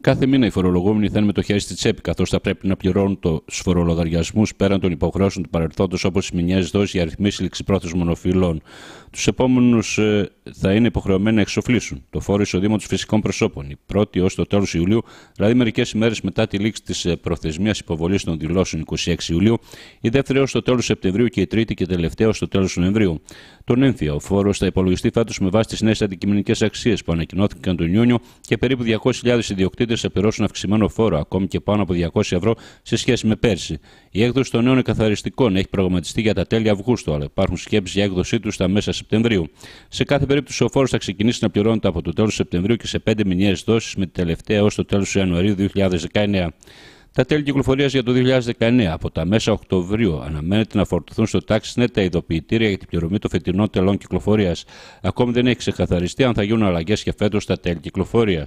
Κάθε μήνα οι φορολογούμενοι θα είναι με το χέρι στη τσέπη, καθώς θα πρέπει να πληρώνουν του φορολογαριασμού πέραν των υποχρεώσεων του παρελθόντος, όπως οι μηνιαίε δόσει για αριθμίσει ληξιπρόθεσμων μονοφυλών. Τους επόμενους ε, θα είναι υποχρεωμένοι να εξοφλήσουν το φόρο εισοδήματος φυσικών προσώπων, η πρώτη ως το τέλος δηλαδή ε, των δηλωσεων 26 ιουλιου η δευτερη ως το τελο σεπτεμβριου και η τρίτη και τελευταία ως το τέλος Νοεμβρίου. Τον ένθια, ο φόρος θα υπολογιστεί φέτος με βάση τις νέες αντικειμενικές αξίες που ανακοινώθηκαν τον Ιούνιο και περίπου 200.000 ιδιοκτήτε ιδιοκτήτε θα πληρώσουν αυξημένο φόρο, ακόμη και πάνω από 200 ευρώ σε σχέση με πέρσι. Η έκδοση των νέων εκαθαριστικών έχει προγραμματιστεί για τα τέλη Αυγούστου, αλλά υπάρχουν σκέψεις για έκδοσή τους στα μέσα Σεπτεμβρίου. Σε κάθε περίπτωση, ο φόρος θα ξεκινήσει να πληρώνεται από το τέλος Σεπτεμβρίου και σε πέντε μηνιαίες δόσεις, με τη τελευταία έως το τέλος Ιανουαρίου 2019. Τα τέλη κυκλοφορίας για το 2019 από τα μέσα Οκτωβρίου αναμένεται να φορτωθούν στο TaxNet τα ειδοποιητήρια για την πληρωμή των φετινών τελών κυκλοφορίας. Ακόμη δεν έχει ξεκαθαριστεί αν θα γίνουν αλλαγές και φέτος στα τέλη κυκλοφορίας.